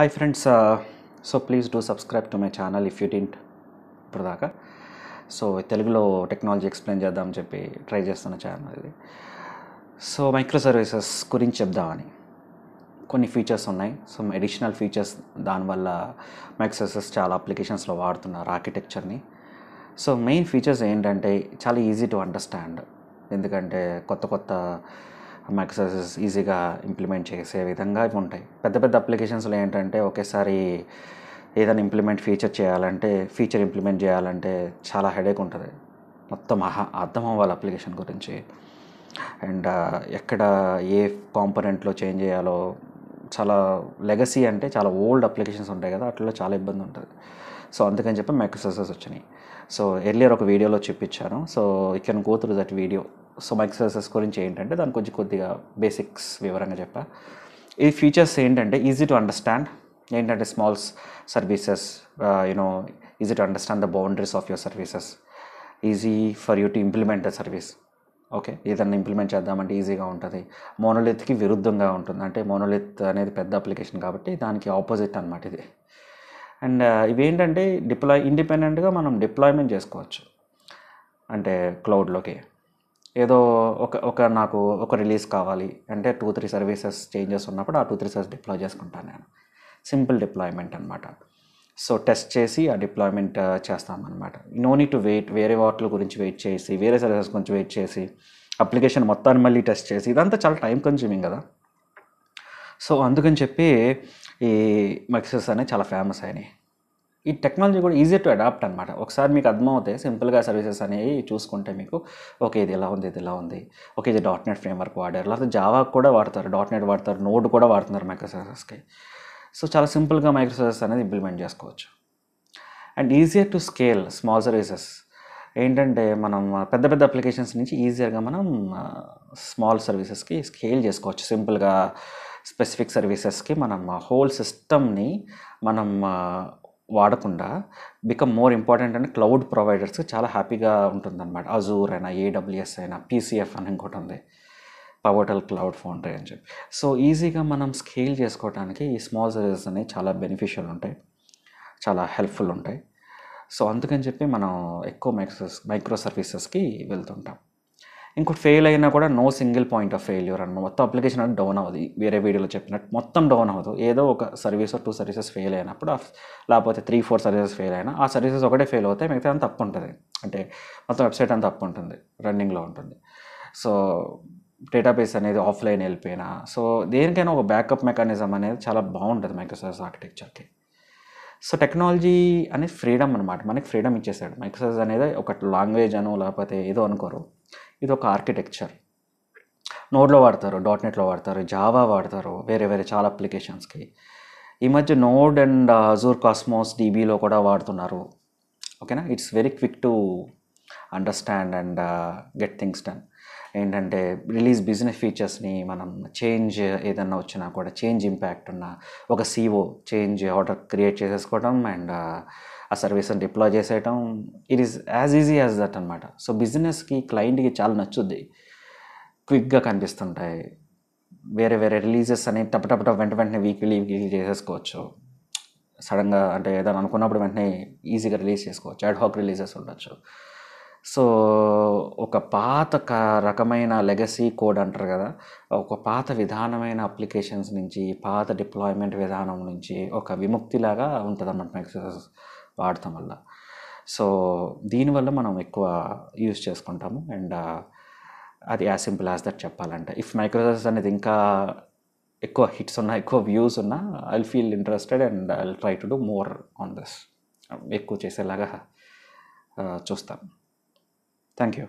hi friends so please do subscribe to my channel if you didn't ఇప్పుడు దాకా so తెలుగులో technology explain చేద్దామని చెప్పి ట్రై చేస్తున్న ఛానల్ ఇది సో మైక్రో సర్వీసెస్ గురించి చెప్దామని కొన్ని ఫీచర్స్ ఉన్నాయి సో ఎడిషనల్ ఫీచర్స్ దానివల్ల మైక్రో సర్వీసెస్ చాలా అప్లికేషన్స్లో వాడుతున్నారు ఆర్కిటెక్చర్ని సో మెయిన్ ఫీచర్స్ ఏంటంటే చాలా ఈజీ టు అండర్స్టాండ్ ఎందుకంటే కొత్త కొత్త మైక్రోసర్వీసెస్ ఈజీగా ఇంప్లిమెంట్ చేసే విధంగా ఇవి ఉంటాయి పెద్ద పెద్ద అప్లికేషన్స్లో ఏంటంటే ఒకేసారి ఏదైనా ఇంప్లిమెంట్ ఫీచర్ చేయాలంటే ఫీచర్ ఇంప్లిమెంట్ చేయాలంటే చాలా హెడేక్ ఉంటుంది మొత్తం అహా అర్థం అవ్వాలి అప్లికేషన్ గురించి అండ్ ఎక్కడ ఏ కాంపనెంట్లో చేంజ్ చేయాలో చాలా లెగసీ అంటే చాలా ఓల్డ్ అప్లికేషన్స్ ఉంటాయి కదా అట్లా చాలా ఇబ్బంది ఉంటుంది సో అందుకని చెప్పి మైక్రోసెసెస్ వచ్చినాయి సో ఎర్లియర్ ఒక వీడియోలో చూపించాను so I can go through that video so microservices గురించి ఏంటంటే దాని కొంచెం కొద్దిగా బేసిక్స్ వివరంగా చెప్పా ఈ ఫీచర్స్ ఏంటంటే ఈజీ టు అండర్స్టాండ్ ఏంటంటే small services you know easy to understand the boundaries of your services easy for you to implement the service okay ఏదన్నా ఇంప్లిమెంట్ చేద్దామంటే ఈజీగా ఉంటుంది మోనోలిత్కి విరుద్ధంగా ఉంటుంది అంటే మోనోలిత్ అనేది పెద్ద అప్లికేషన్ కాబట్టి దానికి ఆపోజిట్ అనమాట ఇది అండ్ ఇవేంటంటే డిప్లాయ్ ఇండిపెండెంట్గా మనం డిప్లాయ్మెంట్ చేసుకోవచ్చు అంటే క్లౌడ్లోకి ఏదో ఒక ఒక నాకు ఒక రిలీజ్ కావాలి అంటే టూ త్రీ సర్వీసెస్ చేంజెస్ ఉన్నప్పుడు ఆ టూ త్రీ సర్వీస్ డిప్లాయ్ చేసుకుంటాను నేను సింపుల్ డిప్లాయ్మెంట్ అనమాట సో టెస్ట్ చేసి ఆ డిప్లాయ్మెంట్ చేస్తామన్నమాట నో నీ టు వెయిట్ వేరే వాటిల గురించి వెయిట్ చేసి వేరే సర్వీసెస్ గురించి వెయిట్ చేసి అప్లికేషన్ మొత్తాన్ని మళ్ళీ టెస్ట్ చేసి ఇదంతా చాలా టైం కన్స్యూమింగ్ కదా సో అందుకని చెప్పి ఈ మిక్సర్స్ అనేవి చాలా ఫేమస్ అయినాయి ఈ టెక్నాలజీ కూడా ఈజీ టు అడాప్ట్ అనమాట ఒకసారి మీకు అర్థమవుతాయి సింపుల్గా సర్వీసెస్ అనేవి చూసుకుంటే మీకు ఓకే ఇది ఇలా ఉంది ఇది ఇలా ఉంది ఓకే ఇది డాట్ నెట్ ఫ్రేమ్వర్క్ వాడారు లేకపోతే జావా కూడా వాడతారు డాట్ నెట్ వాడతారు నోడ్ కూడా వాడుతున్నారు మైక్రోసర్వీసెస్కి సో చాలా సింపుల్గా మైక్రోసర్వీసెస్ అనేది ఇంప్లిమెంట్ చేసుకోవచ్చు and easier to scale small services ఏంటంటే మనం పెద్ద పెద్ద అప్లికేషన్స్ నుంచి ఈజియర్గా మనం స్మాల్ సర్వీసెస్కి స్కేల్ చేసుకోవచ్చు సింపుల్గా స్పెసిఫిక్ సర్వీసెస్కి మనం హోల్ సిస్టమ్ని మనం వాడకుండా బికమ్ మోర్ ఇంపార్టెంట్ అంటే క్లౌడ్ ప్రొవైడర్స్కి చాలా హ్యాపీగా ఉంటుంది అనమాట అజూర్ అయినా ఏడబ్ల్యూఎస్ అయినా పీసీఎఫ్ అని ఇంకోటి ఉంది పవర్టల్ క్లౌడ్ ఫౌండరీ అని చెప్పి సో ఈజీగా మనం స్కేల్ చేసుకోవడానికి ఈ స్మాల్ సర్వీసెస్ అనేవి చాలా బెనిఫిషియల్ ఉంటాయి చాలా హెల్ప్ఫుల్ ఉంటాయి సో అందుకని చెప్పి మనం ఎక్కువ మైక్రో మైక్రో సర్వీసెస్కి వెళ్తుంటాం ఇంకోటి ఫెయిల్ అయినా కూడా no single point of failure అనమాట మొత్తం అప్లికేషన్ అనేది డౌన్ అవ్వదు వేరే వీడియోలో చెప్పినట్టు మొత్తం డౌన్ అవ్వదు ఏదో ఒక సర్వీస్ టూ సర్వీసెస్ ఫెయిల్ అయినప్పుడు లేకపోతే త్రీ ఫోర్ సర్వీసెస్ ఫెయిల్ అయినా ఆ సర్వీసెస్ ఒకటే ఫెయిల్ అవుతాయి మిగతా అంత తప్పు ఉంటుంది అంటే మొత్తం వెబ్సైట్ అంత తప్పు ఉంటుంది రన్నింగ్లో ఉంటుంది సో డేటాబేస్ అనేది ఆఫ్లైన్ వెళ్ళిపోయినా సో దేనికైనా ఒక బ్యాకప్ మెకానిజం అనేది చాలా బాగుంటుంది మైక్రోసాఫ్ట్ ఆర్కిటెక్చర్కి సో టెక్నాలజీ అనేది ఫ్రీడమ్ అనమాట మనకి ఫ్రీడమ్ ఇచ్చేసాడు మైక్రోసాఫ్ట్ అనేది ఒక లాంగ్వేజ్ అనో లేకపోతే ఏదో అనుకోరు ఇది ఒక ఆర్కిటెక్చర్ నోడ్లో వాడతారు డాట్ నెట్లో వాడతారు జావా వాడతారు వేరే వేరే చాలా అప్లికేషన్స్కి ఈ మధ్య నోడ్ అండ్ అజూర్ కాస్మోస్ డీబీలో కూడా వాడుతున్నారు ఓకేనా it's very quick to understand and get things done ఏంటంటే రిలీజ్ బిజినెస్ ఫీచర్స్ని మనం చేంజ్ ఏదన్నా వచ్చినా కూడా చేంజ్ ఇంపాక్ట్ ఉన్న ఒక సీఓ చేంజ్ ఆర్డర్ క్రియేట్ చేసేసుకోవడం అండ్ ఆ సర్వీస్ని డిప్లాయ్ చేసేయటం it is as easy as that అనమాట సో బిజినెస్కి క్లయింట్కి చాలా నచ్చుద్ది క్విక్గా కనిపిస్తుంటాయి వేరే వేరే రిలీజెస్ అనేవి టపటపట వెంట వెంటనే వీక్లీ వీక్లీ చేసేసుకోవచ్చు సడన్గా అంటే ఏదైనా అనుకున్నప్పుడు వెంటనే ఈజీగా రిలీజ్ చేసుకోవచ్చు అడ్ హాక్ రిలీజెస్ ఉండొచ్చు సో ఒక పాత రకమైన లెగసీ కోడ్ అంటారు కదా ఒక పాత విధానమైన అప్లికేషన్స్ నుంచి పాత డిప్లాయ్మెంట్ విధానం నుంచి ఒక విముక్తిలాగా ఉంటుంది అన్నమాట వాడటం వల్ల సో దీనివల్ల మనం ఎక్కువ యూజ్ చేసుకుంటాము అండ్ అది యాజ్ సింపుల్ యాజ్ దట్ చెప్పాలంటే ఇఫ్ మైక్రోసాఫ్ట్ అనేది ఇంకా ఎక్కువ హిట్స్ ఉన్నా ఎక్కువ వ్యూస్ ఉన్నా I feel interested and I try to do more on this ఎక్కువ చేసేలాగా చూస్తాను థ్యాంక్ యూ